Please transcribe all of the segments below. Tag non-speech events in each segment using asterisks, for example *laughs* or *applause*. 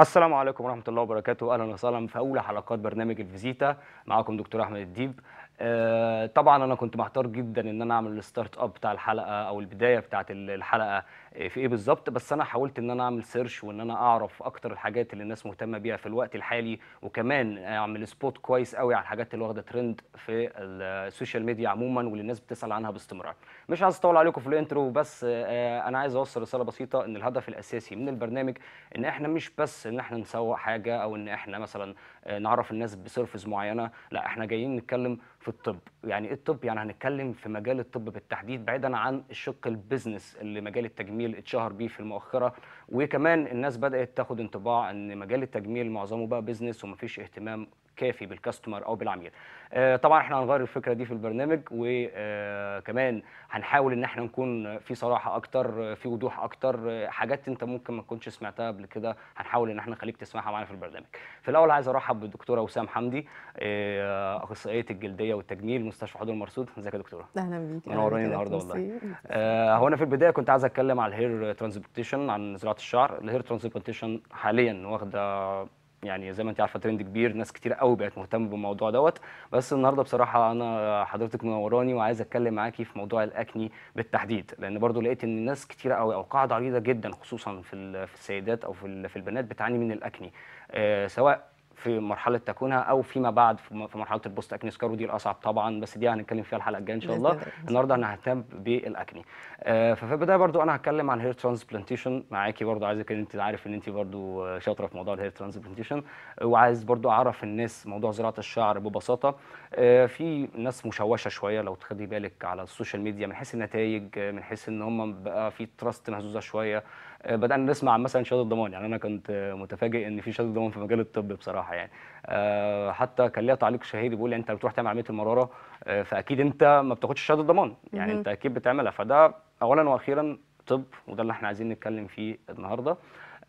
السلام عليكم ورحمه الله وبركاته اهلا وسهلا في اول حلقات برنامج الفيزيتا معاكم دكتور احمد الديب آه، طبعا انا كنت محتار جدا ان انا اعمل الستارت اب بتاع الحلقه او البدايه بتاعه الحلقه آه، في ايه بالظبط بس انا حاولت ان انا اعمل سيرش وان انا اعرف اكتر الحاجات اللي الناس مهتمه بيها في الوقت الحالي وكمان اعمل سبوت كويس قوي على الحاجات اللي واخده ترند في السوشيال ميديا عموما واللي الناس بتسال عنها باستمرار مش عايز اطول عليكم في الانترو بس آه، انا عايز اوصل رساله بسيطه ان الهدف الاساسي من البرنامج ان احنا مش بس ان احنا نسوق حاجه او ان احنا مثلا آه، نعرف الناس بسيرفز معينه لا احنا جايين نتكلم في الطب يعني ايه الطب يعني هنتكلم في مجال الطب بالتحديد بعيدا عن الشق البيزنس اللي مجال التجميل اتشهر بيه في المؤخره وكمان الناس بدات تاخد انطباع ان مجال التجميل معظمه بقى بيزنس ومفيش اهتمام كافي بالكاستمر او بالعميل آه، طبعا احنا هنغير الفكره دي في البرنامج وكمان هنحاول ان احنا نكون في صراحه اكتر في وضوح اكتر حاجات انت ممكن ما تكونش سمعتها قبل كده هنحاول ان احنا نخليك تسمعها معانا في البرنامج في الاول عايز ارحب بالدكتوره وسام حمدي آه، اخصائيه الجلديه والتجميل مستشفى حضور المرصود ازيك يا دكتوره اهلا بيك منوراني النهارده والله آه، هو انا في البدايه كنت عايز اتكلم على الهير ترانسبلانتيشن عن زراعه الشعر الهير ترانسبلانتيشن حاليا واخده يعني زي ما انت عارفه ترند كبير ناس كتير قوي بقت مهتمه بالموضوع دوت بس النهارده بصراحه انا حضرتك منوراني وعايز اتكلم معاكي في موضوع الاكني بالتحديد لان برضو لقيت ان ناس كتير قوي او قاعده عريضه جدا خصوصا في السيدات او في البنات بتعاني من الاكني آه، سواء في مرحله تكوينها او فيما بعد في مرحله البوست اكني سكار ودي الاصعب طبعا بس دي هنتكلم فيها الحلقه الجايه ان شاء الله النهارده انا ههتم بالاكني آه، ففي البدايه برضو انا هتكلم عن هير ترانسبلانتيشن معاكي برضو عايزك ان انت عارف ان انت برضو شاطره في موضوع الهير ترانسبلانتيشن وعايز برضو اعرف الناس موضوع زراعه الشعر ببساطه آه، في ناس مشوشه شويه لو تخدي بالك على السوشيال ميديا من حيث النتائج من حيث ان هم بقى في تراست مهزوزه شويه آه، بدانا نسمع مثلا شهاده الضمان يعني انا كنت متفاجئ ان في شهاده ضمان في مجال الطب بصراحه يعني آه، حتى كان ليها تعليق شهيري بيقول انت بتروح تعمل عمليه المراره آه، فاكيد انت ما بتاخدش شهاده الضمان يعني انت اكيد بتعملها فده اولا واخيرا طب وده اللي احنا عايزين نتكلم فيه النهارده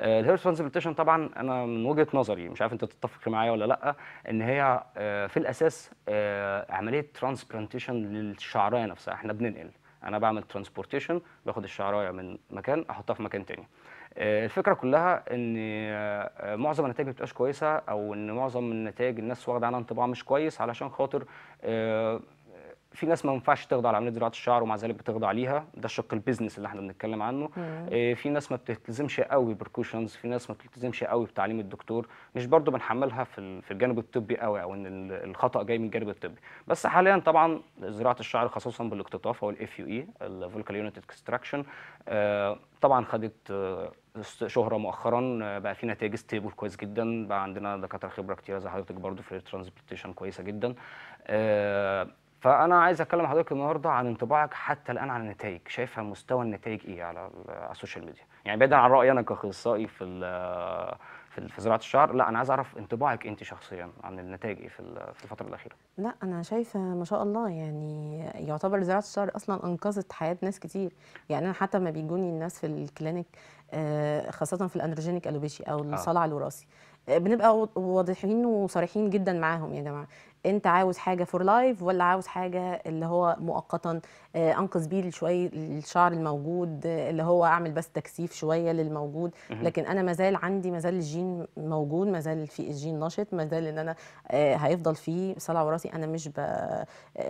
الهيرس ريبليتيشن طبعا انا من وجهه نظري مش عارف انت تتفق معايا ولا لا ان هي في الاساس عمليه ترانسبلانتيشن للشعرايه نفسها احنا بننقل انا بعمل ترانسبورتيشن باخد الشعرايه من مكان احطها في مكان تاني آه، الفكره كلها ان آه، آه، معظم النتائج بتبقاش كويسه او ان معظم النتائج الناس واخده عنها انطباع مش كويس علشان خاطر في ناس ما ينفعش تخضع لعمليه زراعه الشعر ومع ذلك بتخضع ليها ده الشق البيزنس اللي احنا بنتكلم عنه آه في ناس ما بتلتزمش قوي بالبركوشنز في ناس ما بتلتزمش قوي بتعليم الدكتور مش برضو بنحملها في في الجانب الطبي قوي او ان الخطا جاي من الجانب الطبي بس حاليا طبعا زراعه الشعر خصوصا بالاقتطاف او الاف يو اي الفولكال يونت اكستراكشن طبعا خدت آه، شهره مؤخرا آه، بقى في نتائج ستيبل كويس جدا بقى عندنا دكاتره خبره كتير زي حضرتك برضو في الترانسبلانتيشن كويسه جدا آه، فانا عايز اكلم حضرتك النهارده عن انطباعك حتى الان عن النتائج شايفها مستوى النتائج ايه على السوشيال ميديا يعني بعيدا عن رايي انا كاخصائي في في زراعه الشعر لا انا عايز اعرف انطباعك انت شخصيا عن النتائج ايه في في الفتره الاخيره لا انا شايفه ما شاء الله يعني يعتبر زراعه الشعر اصلا انقذت حياه ناس كتير يعني انا حتى ما بيجوني الناس في الكلينيك آه، خاصه في الاندروجينيك الوبيشي او آه. الصلع الوراثي آه، بنبقى واضحين وصريحين جدا معاهم يا جماعه انت عاوز حاجه فور لايف ولا عاوز حاجه اللي هو مؤقتا آه، انقذ بيه شويه الشعر الموجود آه، اللي هو اعمل بس تكثيف شويه للموجود لكن انا مازال عندي مازال الجين موجود مازال في الجين نشط مازال ان انا آه، هيفضل فيه صلع وراثي انا مش ب...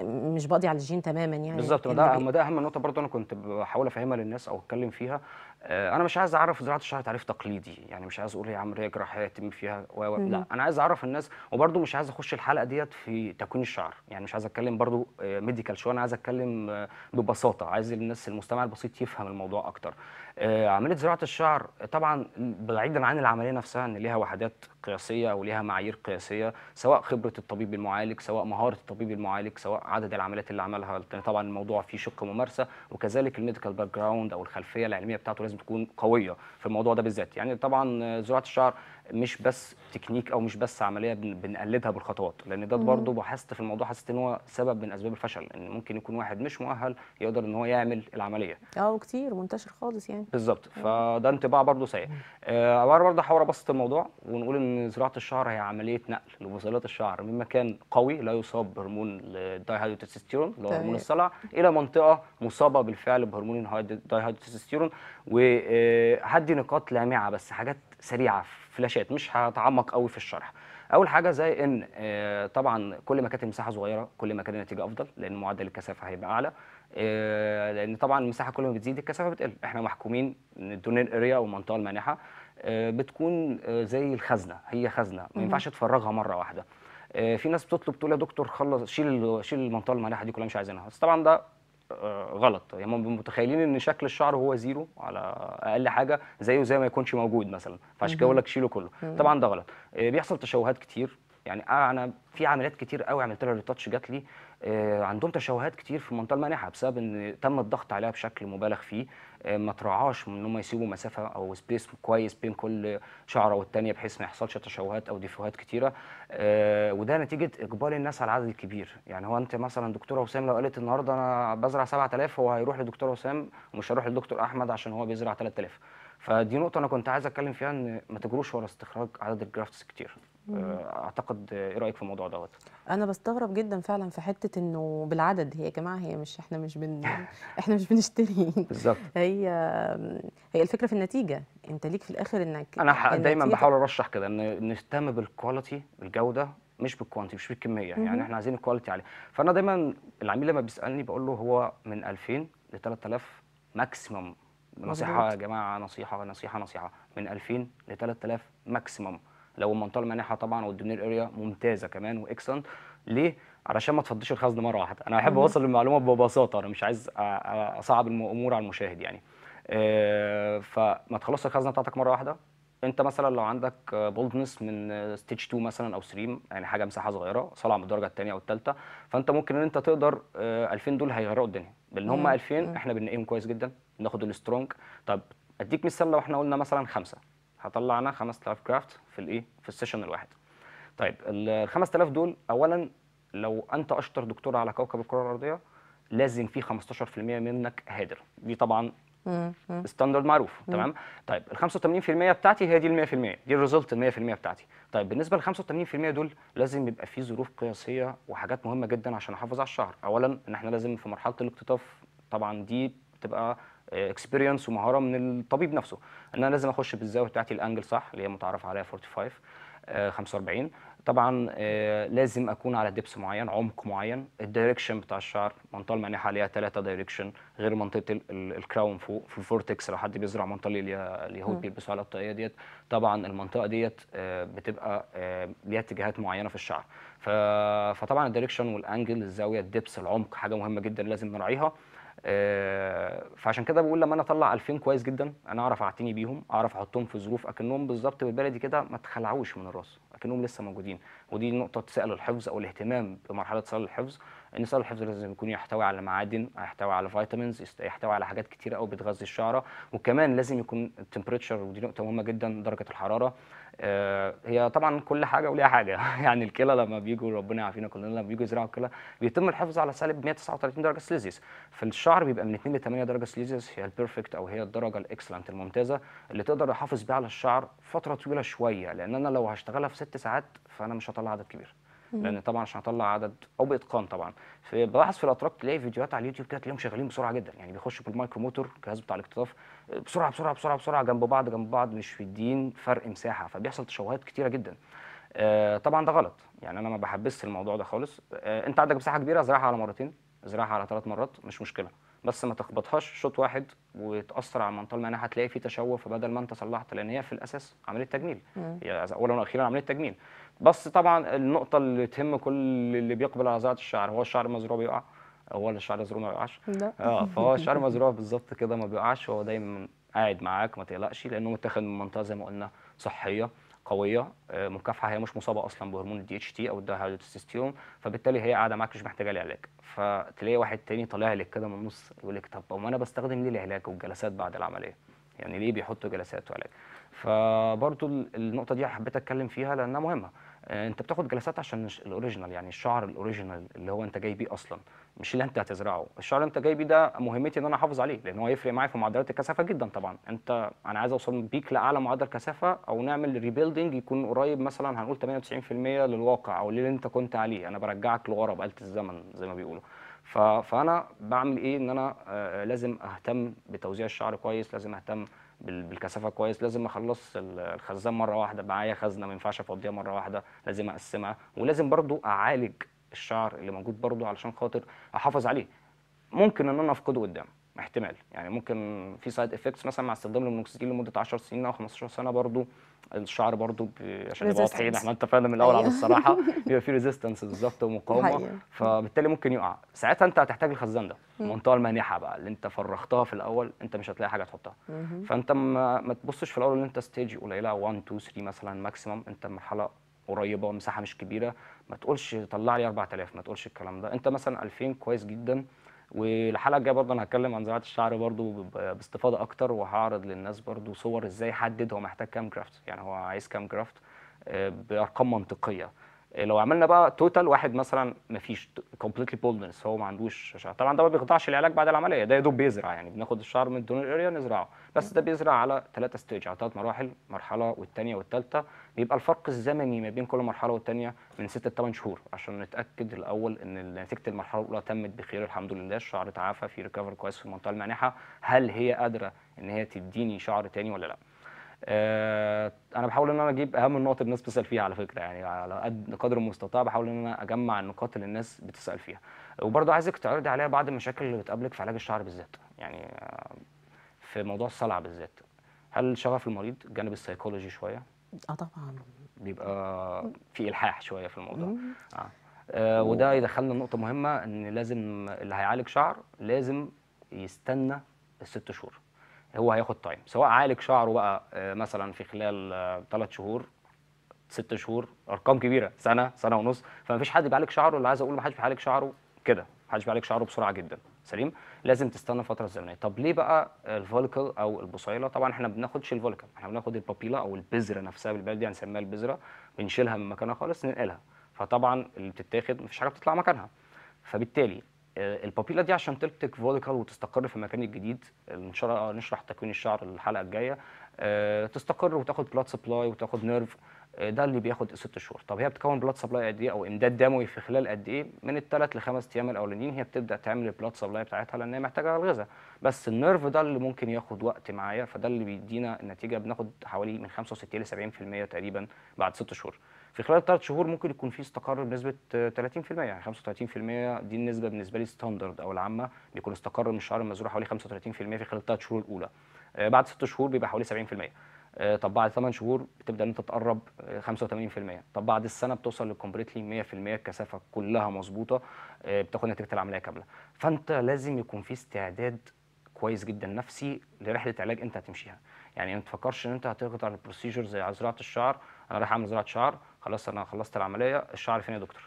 مش بقضي على الجين تماما يعني بالظبط ده, ده اهم نقطه برضو انا كنت بحاول افهمها للناس او اتكلم فيها آه، انا مش عايز اعرف زراعه الشعر تعريف تقليدي يعني مش عايز اقول هي عمليه جراحيه يتم فيها و... و... لا انا عايز اعرف الناس وبرده مش عايز اخش الحلقه ديت في تكوين الشعر يعني مش عايز اتكلم برده ميديكال آه، شويه انا عايز اتكلم آه، ببساطه عايز الناس المستمع البسيط يفهم الموضوع اكتر آه، عمليه زراعه الشعر طبعا بعيدا عن العمليه نفسها ان ليها وحدات قياسيه او ليها معايير قياسيه سواء خبره الطبيب المعالج سواء مهاره الطبيب المعالج سواء عدد العمليات اللي عملها طبعا الموضوع فيه شق ممارسه وكذلك الميديكال باك جراوند او الخلفيه العلميه بتاعته لازم تكون قويه في الموضوع ده بالذات يعني طبعا آه، زراعه الشعر مش بس تكنيك او مش بس عمليه بنقلدها بالخطوات لان ده برضه بحثت في الموضوع حسيت ان هو سبب من اسباب الفشل ان ممكن يكون واحد مش مؤهل يقدر ان هو يعمل العمليه اه وكتير منتشر خالص يعني بالظبط فده انطباع برضه سيء آه برضه هحاول ابسط الموضوع ونقول ان زراعه الشعر هي عمليه نقل لبصيلات الشعر من مكان قوي لا يصاب بهرمون الداي هيدروتستيرون اللي هو هرمون طيب. الصلع الى منطقه مصابه بالفعل بهرمون هيدروتستيرون وهدي آه، نقاط لامعه بس حاجات سريعه فلاشات مش هتعمق قوي في الشرح اول حاجه زي ان آه، طبعا كل ما كانت المساحه صغيره كل ما كان النتيجه افضل لان معدل الكثافه هيبقى اعلى آه، لان طبعا المساحه كل ما بتزيد الكثافه بتقل احنا محكومين إن الدونين اريا والمنطقة المانحه آه، بتكون زي الخزنه هي خزنه ما ينفعش تفرغها مره واحده في ناس بتطلب تقول يا دكتور خلص شيل شيل المنطقه المانحه دي كلها مش عايزينها بس طبعا ده آه، غلط يعني هم متخيلين ان شكل الشعر هو زيرو على اقل حاجه زيه زي ما يكونش موجود مثلا فعشان كده لك شيله كله طبعا ده غلط آه، بيحصل تشوهات كتير يعني انا في عمليات كتير قوي عملت لها ريتاتش جات لي آه، عندهم تشوهات كتير في المنطقه المانحه بسبب ان تم الضغط عليها بشكل مبالغ فيه آه، ما تراعاش ان هم يسيبوا مسافه او سبيس كويس بين كل شعره والتانيه بحيث ما يحصلش تشوهات او ديفوهات كتيره آه، وده نتيجه اقبال الناس على العدد الكبير يعني هو انت مثلا دكتوره وسام لو قالت النهارده انا بزرع 7000 هو هيروح لدكتور وسام ومش هيروح لدكتور احمد عشان هو بيزرع 3000 فدي نقطه انا كنت عايز اتكلم فيها ان ما تجروش ورا استخراج عدد الجرافتس كتير آه، اعتقد ايه رايك في الموضوع دوت انا بستغرب جدا فعلا في حته انه بالعدد هي يا جماعه هي مش احنا مش بن *laughs* احنا مش بنشتري بالظبط *laughs* هي هي الفكره في النتيجه انت ليك في الاخر انك انا دايما بحاول ارشح كده ان نهتم بالكواليتي بالجوده مش بالكوانتي مش بالكميه مم. يعني احنا عايزين الكواليتي عاليه فانا دايما العميل لما بيسالني بقول له هو من 2000 ل 3000 ماكسيمم نصيحه يا جماعه نصيحه نصيحه نصيحه من 2000 ل 3000 ماكسيمم لو المنطقه المانحه طبعا والدونير اريا ممتازه كمان واكسنت ليه علشان ما تفضيش الخزن مره واحده انا بحب اوصل المعلومه ببساطه انا مش عايز اصعب الامور على المشاهد يعني آه، فما تخلصش الخزنه بتاعتك مره واحده انت مثلا لو عندك بولدنس من ستيج 2 مثلا او 3 يعني حاجه مساحه صغيره صلع من الدرجه الثانيه او الثالثه فانت ممكن ان انت تقدر 2000 آه، دول هيغيروا الدنيا لان هم 2000 احنا بنقيهم كويس جدا ناخد السترونج طب اديك مثال لو احنا قلنا مثلا خمسه هطلع انا 5000 كرافت في الايه في السيشن الواحد طيب ال 5000 دول اولا لو انت اشطر دكتور على كوكب الكره الارضيه لازم في 15% منك هادر دي طبعا ستاندرد معروف تمام طيب ال 85% بتاعتي هي دي ال 100% دي الريزلت ال 100% بتاعتي طيب بالنسبه لل 85% دول لازم يبقى في ظروف قياسيه وحاجات مهمه جدا عشان احافظ على الشهر اولا ان احنا لازم في مرحله الاقتطاف طبعا دي بتبقى اكسبيرينس ومهاره من الطبيب نفسه ان انا لازم اخش بالزاويه بتاعتي الانجل صح اللي هي متعرف عليها 45 45 آه، طبعا آه، لازم اكون على دبس معين عمق معين الدايركشن بتاع الشعر منطقه المانحه عليها ثلاثه دايركشن غير منطقه الكراون فوق في الفورتكس لو حد بيزرع منطقه اليهود بيلبسوا على الطاقيه ديت طبعا المنطقه ديت آه، بتبقى ليها اتجاهات معينه في الشعر فطبعا الدايركشن والانجل الزاويه الدبس العمق حاجه مهمه جدا لازم نراعيها آه، فعشان كده بقول لما انا اطلع 2000 كويس جدا انا اعرف اعتني بيهم اعرف احطهم في ظروف اكنهم بالظبط بالبلدي كده ما اتخلعوش من الراس اكنهم لسه موجودين ودي نقطه سال الحفظ او الاهتمام بمرحله صال الحفظ ان صال الحفظ لازم يكون يحتوي على معادن يحتوي على فيتامينز يحتوي على حاجات كتيره قوي بتغذي الشعره وكمان لازم يكون التمبريتشر ودي نقطه مهمه جدا درجه الحراره آه، هي طبعا كل حاجه وليها حاجه *laughs* يعني الكلى لما بيجوا ربنا يعافينا كلنا لما بيجوا يزرعوا الكلى بيتم الحفظ على سالب 139 درجه سليزيوس في الشعر بيبقى من 2 ل 8 درجه سليزيوس هي البيرفكت او هي الدرجه الاكسلنت الممتازه اللي تقدر احافظ بيها على الشعر فتره طويله شويه لان انا لو هشتغلها في 6 ساعات فانا مش هطلع عدد كبير لان طبعا عشان اطلع عدد او باتقان طبعا فبلاحظ في الاتراك تلاقي فيديوهات على اليوتيوب كده تلاقيهم شغالين بسرعه جدا يعني بيخشوا بالمايكرو موتور الجهاز بتاع الاقتطاف بسرعه بسرعه بسرعه بسرعه جنب بعض جنب بعض مش مدين فرق مساحه فبيحصل تشوهات كتيره جدا آه طبعا ده غلط يعني انا ما بحبسش الموضوع ده خالص آه انت عندك مساحه كبيره زرعها على مرتين زرعها على ثلاث مرات مش مشكله بس ما تخبطهاش شوط واحد وتاثر على المنطقه المانعه هتلاقي في تشوه فبدل ما انت صلحت لان هي في الاساس عمليه تجميل اولا واخيرا عمليه تجميل بس طبعا النقطه اللي تهم كل اللي بيقبل على زراعه الشعر هو الشعر المزروع بيقع هو الشعر المزروع ما بيقعش لا اه فهو الشعر المزروع بالظبط كده ما بيقعش هو دايما قاعد معاك ما تقلقش لانه متاخد من منطقه زي ما قلنا صحيه قويه آه، مكافحه هي مش مصابه اصلا بهرمون الدي اتش تي او الدهيدروتستيرون فبالتالي هي قاعده معاك مش محتاجه لعلاج فتلاقي واحد تاني طالع لك كده من النص يقول لك طب امال انا بستخدم ليه العلاج والجلسات بعد العمليه يعني ليه بيحطوا جلسات وعلاج فبرضه النقطه دي حبيت اتكلم فيها لانها مهمه آه، انت بتاخد جلسات عشان الاوريجينال يعني الشعر الاوريجينال اللي هو انت جاي بيه اصلا مش اللي انت هتزرعه الشعر اللي انت جاي بيه ده مهمتي ان انا احافظ عليه لان هو يفرق معايا في معدلات الكثافه جدا طبعا انت انا عايز اوصل بيك لاعلى معدل كثافه او نعمل ريبيلدينج يكون قريب مثلا هنقول 98% للواقع او اللي انت كنت عليه انا برجعك لورا بقاله الزمن زي ما بيقولوا فانا بعمل ايه ان انا آه، لازم اهتم بتوزيع الشعر كويس لازم اهتم بالكثافه كويس لازم اخلص الخزان مره واحده معايا خزنه ما ينفعش افضيها مره واحده لازم اقسمها ولازم برضو اعالج الشعر اللي موجود برضو علشان خاطر احافظ عليه ممكن ان انا افقده قدام احتمال يعني ممكن في سايد افكتس مثلا مع استخدام المونوكسيديل لمده 10 سنين او 15 سنه برضو الشعر برضو عشان يبقى واضحين احنا اتفقنا من الاول على الصراحه *laughs* *laughs* بيبقى في ريزيستنس بالظبط ومقاومه فبالتالي ممكن يقع ساعتها انت هتحتاج الخزان ده المنطقه المانحه بقى اللي انت فرغتها في الاول انت مش هتلاقي حاجه تحطها فانت ما, ما تبصش في الاول ان انت ستيج قليله 1 2 3 مثلا ماكسيمم انت مرحله قريبه مساحه مش كبيره ما تقولش طلع لي 4000 ما تقولش الكلام ده انت مثلا 2000 كويس جدا والحلقه الجايه برضه انا هتكلم عن زراعه الشعر برضه باستفاضه اكتر وهعرض للناس برضه صور ازاي حدد هو محتاج كام كرافت يعني هو عايز كام كرافت آه، بارقام منطقيه لو عملنا بقى توتال واحد مثلا ما فيش كومبليتلي بولدنس هو ما عندوش شعر طبعا ده ما بيقطعش العلاج بعد العمليه ده يا دوب بيزرع يعني بناخد الشعر من الدونر اريا نزرعه بس ده بيزرع على ثلاثه ستيج على ثلاث مراحل مرحله والثانيه والثالثه بيبقى الفرق الزمني ما بين كل مرحله والثانيه من 6 ل 8 شهور عشان نتاكد الاول ان نتيجه المرحله الاولى تمت بخير الحمد لله الشعر اتعافى في ريكفر كويس في المنطقه المانحه هل هي قادره ان هي تديني شعر ثاني ولا لا آه، انا بحاول ان انا اجيب اهم النقط الناس بتسال فيها على فكره يعني على قد قدر المستطاع بحاول ان انا اجمع النقاط اللي الناس بتسال فيها وبرضه عايزك تعرضي عليها بعض المشاكل اللي بتقابلك في علاج الشعر بالذات يعني آه، في موضوع الصلع بالذات هل شغف المريض الجانب السيكولوجي شويه اه طبعا بيبقى في الحاح شويه في الموضوع آه. آه وده يدخلنا لنقطه مهمه ان لازم اللي هيعالج شعر لازم يستنى الست شهور هو هياخد تايم سواء عالج شعره بقى آه، مثلا في خلال ثلاث آه، شهور ست شهور ارقام كبيره سنه سنه ونص فمفيش حد بيعالج شعره اللي عايز اقول حدش بيعالج شعره كده حدش بيعالج شعره بسرعه جدا سليم لازم تستنى فتره زمنيه طب ليه بقى الفوليكل او البصيله طبعا احنا ما بناخدش الفوليكل احنا بناخد البابيلا او البذره نفسها بالبلدي هنسميها يعني البذره بنشيلها من مكانها خالص ننقلها فطبعا اللي بتتاخد مفيش حاجه بتطلع مكانها فبالتالي آه، البابيلا دي عشان تكتك فوليكال وتستقر في مكان الجديد ان شاء الله نشرح تكوين الشعر الحلقه الجايه آه، تستقر وتاخد بلاد سبلاي وتاخد نيرف آه، ده اللي بياخد ست شهور طب هي بتكون بلاد سبلاي قد ايه او امداد دموي في خلال قد ايه من الثلاث لخمس ايام الاولانيين هي بتبدا تعمل البلاد سبلاي بتاعتها لان هي محتاجه الغذاء بس النيرف ده اللي ممكن ياخد وقت معايا فده اللي بيدينا النتيجه بناخد حوالي من 65 ل 70% تقريبا بعد ست شهور في خلال ثلاث شهور ممكن يكون في استقر بنسبه 30% يعني 35% دي النسبه بالنسبه لي ستاندرد او العامه بيكون استقر من الشعر المزروع حوالي 35% في خلال الثلاث شهور الاولى آه، بعد ست شهور بيبقى حوالي 70% آه، طب بعد ثمان شهور بتبدا ان انت تقرب 85% آه، طب بعد السنه بتوصل للكومبليتلي 100% الكثافه كلها مظبوطه بتاخد نتيجه العمليه كامله فانت لازم يكون في استعداد كويس جدا نفسي لرحله علاج انت هتمشيها يعني ما تفكرش ان انت هتقطع البروسيجر زي زراعه الشعر انا رايح اعمل زراعه شعر خلاص انا خلصت العمليه الشعر فين يا دكتور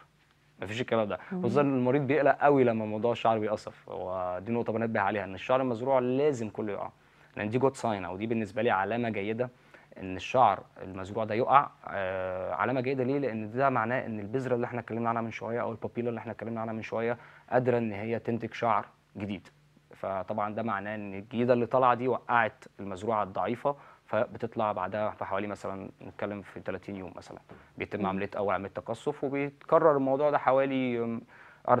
مفيش الكلام ده خصوصا المريض بيقلق قوي لما موضوع الشعر بيقصف ودي نقطه بنبه عليها ان الشعر المزروع لازم كله يقع لان دي جود ساين او دي بالنسبه لي علامه جيده ان الشعر المزروع ده يقع آه علامه جيده ليه لان ده معناه ان البذره اللي احنا اتكلمنا عنها من شويه او البابيلا اللي احنا اتكلمنا عنها من شويه قادره ان هي تنتج شعر جديد فطبعا ده معناه ان الجديده اللي طالعه دي وقعت المزروعه الضعيفه فبتطلع بعدها في حوالي مثلا نتكلم في 30 يوم مثلا بيتم عمليه اول عمليه تقصف وبيتكرر الموضوع ده حوالي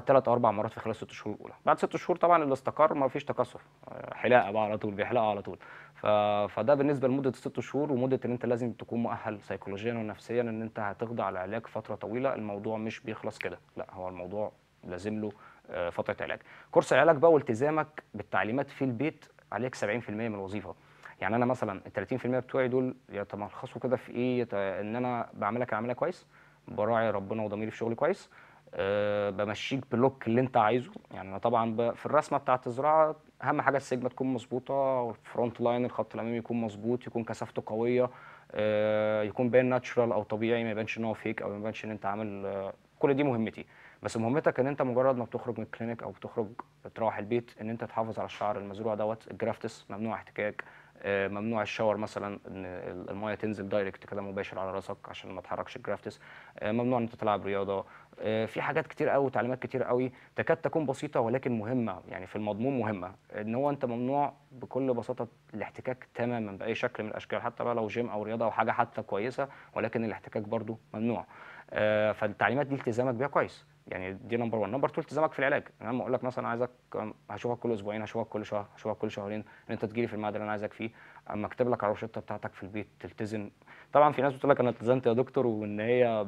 ثلاث آه، اربع مرات في خلال ست شهور الاولى بعد ست شهور طبعا اللي استقر ما فيش تقصف آه، حلاقه بقى على طول بيحلقها على طول ف... فده بالنسبه لمده الست شهور ومده ان انت لازم تكون مؤهل سيكولوجيا ونفسيا ان انت هتخضع لعلاج فتره طويله الموضوع مش بيخلص كده لا هو الموضوع لازم له آه، فتره علاج كورس العلاج بقى والتزامك بالتعليمات في البيت عليك 70% من الوظيفه يعني انا مثلا ال 30% بتوعي دول يتملخصوا كده في ايه ان انا بعملها كعمليه كويس براعي ربنا وضميري في شغلي كويس أه بمشيك بلوك اللي انت عايزه يعني انا طبعا في الرسمه بتاعه الزراعه اهم حاجه السجمه تكون مظبوطه والفرونت لاين الخط الامامي يكون مظبوط يكون كثافته قويه أه يكون باين ناتشرال او طبيعي ما يبانش ان هو فيك او ما يبانش ان انت عامل أه كل دي مهمتي بس مهمتك ان انت مجرد ما بتخرج من الكلينيك او بتخرج بتروح البيت ان انت تحافظ على الشعر المزروع دوت الجرافتس ممنوع احتكاك آه، ممنوع الشاور مثلا ان المايه تنزل دايركت كده مباشر على راسك عشان ما تحركش الجرافتس آه، ممنوع ان انت تلعب رياضه آه، في حاجات كتير قوي تعليمات كتير قوي تكاد تكون بسيطه ولكن مهمه يعني في المضمون مهمه ان هو انت ممنوع بكل بساطه الاحتكاك تماما باي شكل من الاشكال حتى بقى لو جيم او رياضه او حاجه حتى كويسه ولكن الاحتكاك برده ممنوع فالتعليمات دي التزامك بيها كويس يعني دي نمبر 1 نمبر 2 التزامك في العلاج يعني انا لما اقول لك مثلا عايزك هشوفك كل اسبوعين هشوفك كل شهر هشوفك كل شهرين ان انت تجي لي في الميعاد اللي انا عايزك فيه اما اكتب لك على الروشته بتاعتك في البيت تلتزم طبعا في ناس بتقول لك انا التزمت يا دكتور وان هي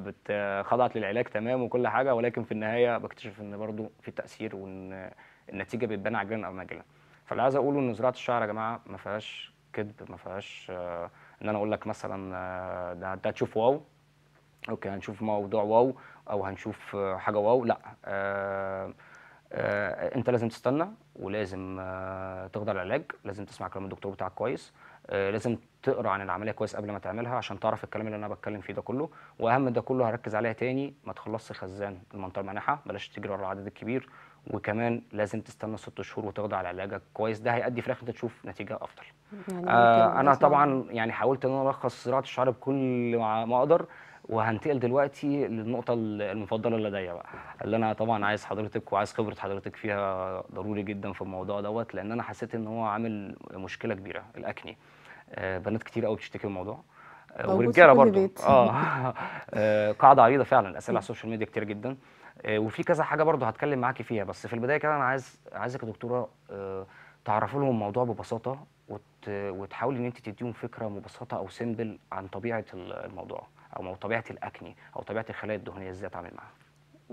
خضعت للعلاج تمام وكل حاجه ولكن في النهايه بكتشف ان برده في تاثير وان النتيجه بتبان عاجلا او ماجلا فاللي عايز اقوله ان زراعه الشعر يا جماعه ما فيهاش كذب ما فيهاش آه، ان انا اقول لك مثلا آه، ده هتشوف واو اوكي هنشوف موضوع واو او هنشوف حاجه واو لا آه آه انت لازم تستنى ولازم آه تخضع العلاج لازم تسمع كلام الدكتور بتاعك كويس آه لازم تقرا عن العمليه كويس قبل ما تعملها عشان تعرف الكلام اللي انا بتكلم فيه ده كله واهم ده كله هركز عليها تاني ما تخلصش خزان المنطقه المانحه بلاش تجري ورا العدد الكبير وكمان لازم تستنى ست شهور وتخضع لعلاجك كويس ده هيؤدي في الاخر انت تشوف نتيجه افضل يعني آه انا طبعا يعني حاولت ان انا الخص زراعه الشعر بكل ما اقدر وهنتقل دلوقتي للنقطة المفضلة لدي بقى اللي أنا طبعا عايز حضرتك وعايز خبرة حضرتك فيها ضروري جدا في الموضوع دوت لأن أنا حسيت إن هو عامل مشكلة كبيرة الأكني آه، بنات كتير قوي بتشتكي من الموضوع آه، ورجاله برضه آه. *laughs* اه قاعده عريضه فعلا اسئله على السوشيال ميديا كتير جدا وفي كذا حاجه برضه هتكلم معاكي فيها بس في البدايه كده انا عايز عايزك يا دكتوره تعرفي لهم الموضوع ببساطه وتحاولي ان انت تديهم فكره مبسطه او سيمبل عن طبيعه الموضوع او طبيعه الاكني او طبيعه الخلايا الدهنيه ازاي اتعامل معاها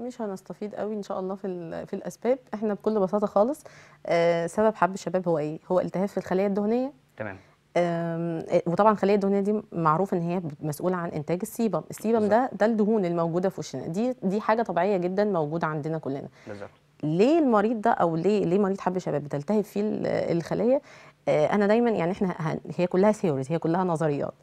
مش هنستفيد قوي ان شاء الله في في الاسباب احنا بكل بساطه خالص آه سبب حب الشباب هو ايه هو التهاب في الخلايا الدهنيه تمام آه، وطبعا الخليه الدهنيه دي معروف ان هي مسؤوله عن انتاج السيبم السيبم ده ده الدهون الموجوده في وشنا دي دي حاجه طبيعيه جدا موجوده عندنا كلنا بالظبط ليه المريض ده او ليه ليه مريض حب شباب بتلتهب فيه الخليه آه، انا دايما يعني احنا هي كلها ثيوريز هي كلها نظريات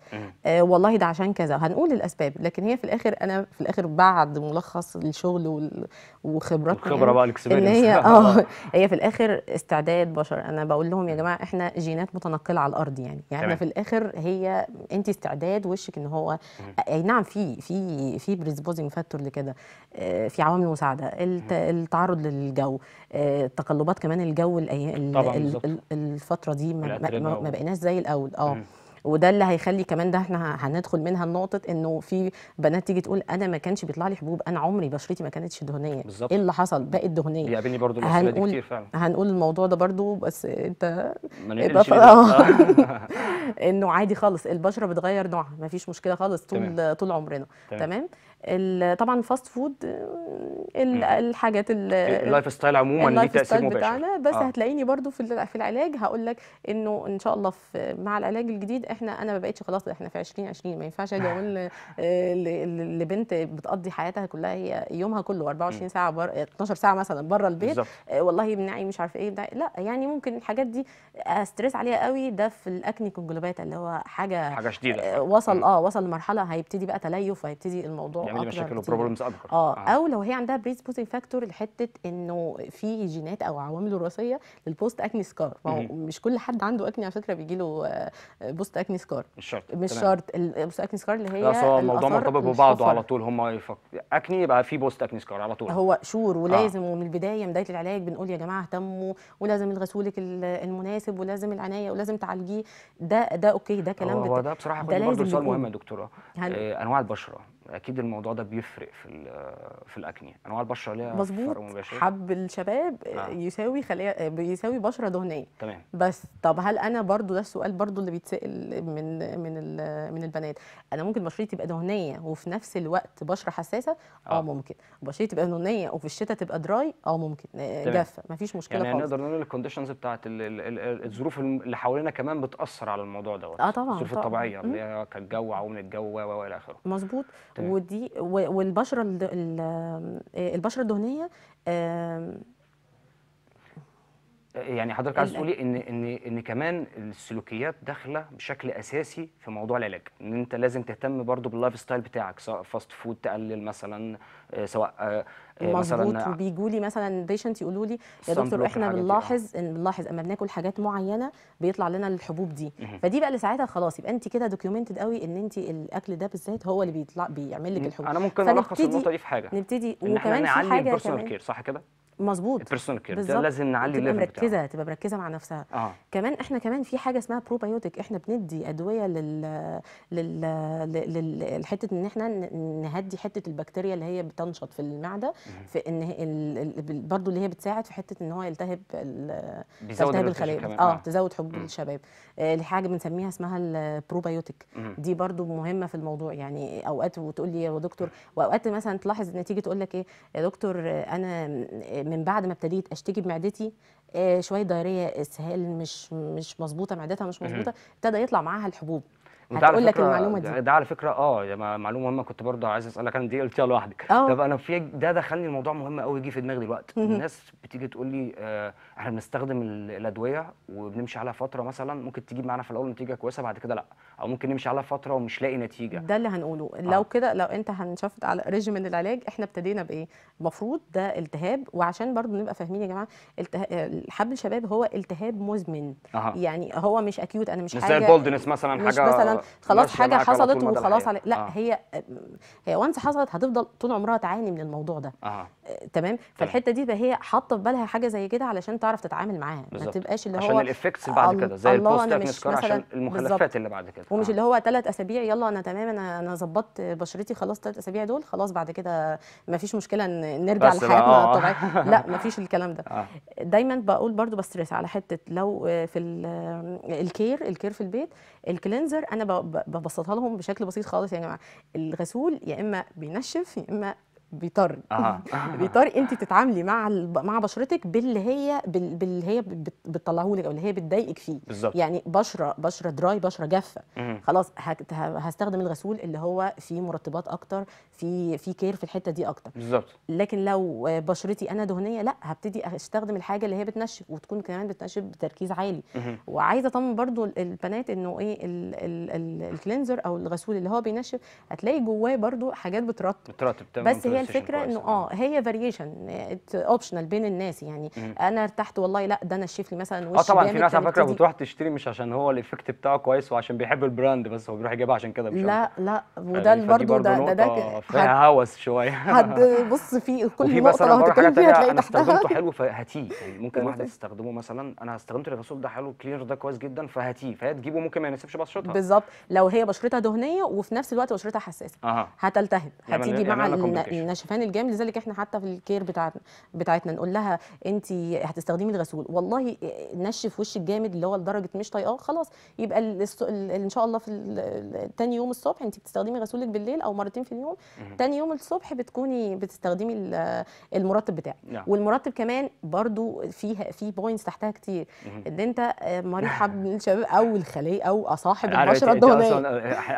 آه، والله ده عشان كذا هنقول الاسباب لكن هي في الاخر انا في الاخر بعد ملخص الشغل وال... وخبرات يعني الخبره بقى الاكسبيرينس هي *laughs* اه هي في الاخر استعداد بشر انا بقول لهم يا جماعه احنا جينات متنقله على الارض يعني يعني احنا في الاخر هي انت استعداد وشك ان هو آه، اي نعم في في في بريسبوزنج فاكتور لكده في عوامل مساعده التعرض للجو تقلبات كمان الجو الايام الفتره دي ما, ما, ما بقيناش زي الاول اه وده اللي هيخلي كمان ده احنا هندخل منها لنقطه انه في بنات تيجي تقول انا ما كانش بيطلع لي حبوب انا عمري بشرتي ما كانتش دهنيه بالزبط. ايه اللي حصل بقت دهنيه بيقابلني برضو الاسئله دي كتير فعلا هنقول الموضوع ده برضو بس انت *laughs* *laughs* انه عادي خالص البشره بتغير نوعها ما فيش مشكله خالص طول تمام. طول عمرنا تمام, تمام. طبعا الفاست فود الحاجات اللايف ستايل عموما ليه تاثير مباشر بتاعنا بس آه. هتلاقيني برضو في في العلاج هقول لك انه ان شاء الله في مع العلاج الجديد احنا انا ما بقتش خلاص احنا في 2020 ما ينفعش اجي اقول آه، لبنت بتقضي حياتها كلها هي يومها كله 24 ساعه بر... 12 ساعه مثلا بره البيت بالزبط. آه، والله منعي مش عارف ايه لا يعني ممكن الحاجات دي استريس آه، عليها قوي ده في الاكني كونجلوبات اللي هو حاجه حاجه شديده وصل اه وصل لمرحله هيبتدي بقى تليف وهيبتدي الموضوع يعني تعملي مشاكل وبروبلمز اكبر آه. اه او لو هي عندها بريز بوزنج فاكتور لحته انه في جينات او عوامل وراثيه للبوست اكني سكار ما مش كل حد عنده اكني على فكره بيجي له بوست اكني سكار مش شرط مش شرط البوست اكني سكار اللي هي لا سواء الموضوع مرتبط ببعضه على طول هم يفك... اكني يبقى في بوست اكني سكار على طول هو شور آه. ولازم آه. ومن البدايه بدايه العلاج بنقول يا جماعه اهتموا ولازم الغسولك المناسب ولازم العنايه ولازم تعالجيه ده ده اوكي ده كلام هو ده بصراحه ده برضه سؤال مهم يا دكتوره هل... آه انواع البشره اكيد الموضوع ده بيفرق في آه، في الاكني يعني. انواع البشره ليها مظبوط حب الشباب آه. يساوي خليه بيساوي بشره دهنيه تمام بس طب هل انا برضو ده السؤال برضو اللي بيتسال من من من البنات انا ممكن بشرتي تبقى دهنيه وفي نفس الوقت بشره حساسه اه, آه ممكن بشرتي تبقى دهنيه وفي الشتاء تبقى دراي اه ممكن آه، جافه مفيش مشكله يعني خالص يعني نقدر نقول الكونديشنز بتاعت الظروف اللي حوالينا كمان بتاثر على الموضوع دوت اه طبعا الظروف الطبيعيه اللي هي كالجو او من الجو و الى اخره مظبوط ودي والبشره آه، البشره الدهنيه يعني حضرتك عايز تقولي ان ان ان كمان السلوكيات داخله بشكل اساسي في موضوع العلاج ان انت لازم تهتم برضو باللايف ستايل بتاعك سواء فاست فود تقلل مثلا آه، سواء آه، آه، مثلا وبيجوا لي مثلا بيشنت يقولوا لي يا دكتور احنا بنلاحظ ان بنلاحظ اما بناكل حاجات معينه بيطلع لنا الحبوب دي فدي بقى اللي ساعتها خلاص يبقى انت كده دوكيومنتد قوي ان انت الاكل ده بالذات هو اللي بيطلع بيعمل لك الحبوب انا ممكن الخص النقطه دي في حاجه نبتدي وكمان في حاجه كمان صح كده مظبوط البيرسونال كير ده لازم نعلي الليفل مركزه تبقى مركزه مع نفسها آه. كمان احنا كمان في حاجه اسمها بروبايوتيك احنا بندي ادويه لل لل للحته ان احنا نهدي حته البكتيريا اللي هي بتنشط في المعده في ان ال... برضو اللي هي بتساعد في حته ان هو يلتهب تلتهب الخلايا اه تزود حبوب الشباب آه، الحاجه حاجه بنسميها اسمها البروبايوتيك دي برضو مهمه في الموضوع يعني اوقات وتقول لي يا دكتور واوقات مثلا تلاحظ النتيجه تقول لك ايه يا دكتور انا من بعد ما ابتديت اشتكي بمعدتي آه، شويه دايريه اسهال مش مش مظبوطه معدتها مش مظبوطه ابتدى يطلع معاها الحبوب هتقول لك المعلومه دي يعني ده على فكره اه معلومه مهمه كنت برضه عايز اسالك انا دي قلتيها لوحدك آه. طب انا في ده دخلني الموضوع مهم قوي جه في دماغي دلوقتي الناس بتيجي تقول لي آه احنا بنستخدم الادويه وبنمشي عليها فتره مثلا ممكن تجيب معانا في الاول نتيجه كويسه بعد كده لا او ممكن نمشي عليها فتره ومش لاقي نتيجه ده اللي هنقوله آه. لو كده لو انت هنشفت على ريجيم العلاج احنا ابتدينا بايه المفروض ده التهاب وعشان برضه نبقى فاهمين يا جماعه التهاب حب الشباب هو التهاب مزمن آه. يعني هو مش اكيوت انا مش, مش حاجه زي البولدنس مثلا حاجه مثلا مثلا خلاص حاجه حصلت وخلاص على لا آه. هي هي وانس حصلت هتفضل طول عمرها تعاني من الموضوع ده آه. آه، تمام فالحته دي بقى هي حاطه في بالها حاجه زي كده علشان تعرف تتعامل معاها ما تبقاش اللي هو عشان الايفكتس بعد كده زي البوست عشان المخلفات اللي بعد كده ومش آه. اللي هو ثلاث اسابيع يلا انا تمام انا انا ظبطت بشرتي خلاص ثلاث اسابيع دول خلاص بعد كده ما فيش مشكله نرجع لحياتنا آه. الطبيعيه *laughs* لا ما فيش الكلام ده دايما بقول برضو بستريس على حته لو في الكير الكير في البيت الكلينزر انا ببسطها لهم بشكل بسيط خالص يا يعني جماعه الغسول يا اما بينشف يا اما بيطري آه. *laughs* بيطري انت تتعاملي مع مع بشرتك باللي هي باللي هي بتطلعه لك او اللي هي بتضايقك فيه بالزبط. يعني بشره بشره دراي بشره جافه خلاص هستخدم الغسول اللي هو فيه مرطبات اكتر في في كير في الحته دي اكتر بالظبط لكن لو بشرتي انا دهنيه لا هبتدي استخدم الحاجه اللي هي بتنشف وتكون كمان بتنشف بتركيز عالي وعايزه اطمن برضو البنات انه ايه الكلينزر او الغسول اللي هو بينشف هتلاقي جواه برضو حاجات بترطب بترطب تمام بس هي الفكره انه اه, آه، هي فاريشن اوبشنال بين الناس يعني مم. انا ارتحت والله لا ده انا الشيف لي مثلا وش اه طبعا في ناس على فكره بتروح تشتري مش عشان هو الايفكت بتاعه كويس وعشان بيحب البراند بس هو بيروح يجيبها عشان كده مش لا لا وده برضه ده ده ده هوس شويه حد *laughs* بص في كل نقطه لو هتتكلم فيها هتلاقي تحتها انا استخدمته حلو *laughs* فهاتيه يعني ممكن واحده تستخدمه مثلا انا استخدمت الغسول ده حلو كلير ده كويس جدا فهاتيه فهي تجيبه ممكن ما يناسبش بشرتها بالظبط لو هي بشرتها دهنيه وفي نفس الوقت بشرتها حساسه هتلتهب هتيجي مع الناشفان الجامد لذلك احنا حتى في الكير بتاعتنا بتاعتنا نقول لها انت هتستخدمي الغسول والله نشف وش الجامد اللي هو لدرجه مش طايقاه خلاص يبقى ان شاء الله في ثاني يوم الصبح انت بتستخدمي غسولك بالليل او مرتين في اليوم ثاني يوم الصبح بتكوني بتستخدمي المرطب بتاعك نعم. والمرطب كمان برضو فيها في بوينتس تحتها كتير ان انت مريض حب الشباب *laughs* او الخليه او اصاحب البشره الدهنيه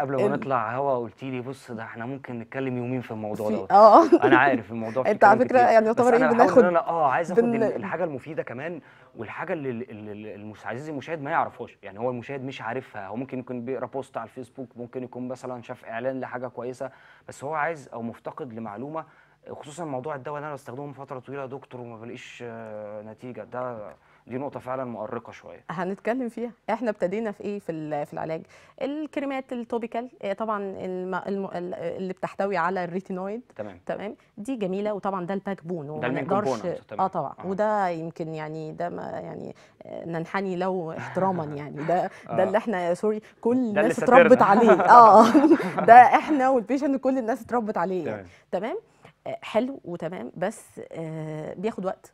قبل ما نطلع هوا قلت لي بص ده احنا ممكن نتكلم يومين في الموضوع ده *laughs* انا عارف الموضوع انت على فكره يعني يعتبر ايه بناخد انا اه عايز اخد بن... الحاجه المفيده كمان والحاجه اللي عزيزي المشاهد ما يعرفهاش يعني هو المشاهد مش عارفها هو ممكن يكون بيقرا بوست على الفيسبوك ممكن يكون مثلا شاف اعلان لحاجه كويسه بس هو عايز او مفتقد لمعلومه خصوصا موضوع الدواء اللي انا بستخدمه فتره طويله يا دكتور وما بلاقيش آه، نتيجه ده دي نقطه فعلا مؤرقه شويه هنتكلم فيها احنا ابتدينا في ايه في في العلاج الكريمات التوبيكال آه، طبعا الم... الم... اللي بتحتوي على الريتينويد تمام تمام دي جميله وطبعا ده الباك بون وما نقدرش اه طبعا آه. وده يمكن يعني ده ما يعني آه، ننحني لو احتراما *laughs* يعني ده ده آه. اللي احنا سوري كل الناس اتربت عليه *laughs* اه ده احنا والبيشنت كل الناس اتربت عليه يعني. تمام, تمام؟ حلو وتمام بس آه بياخد وقت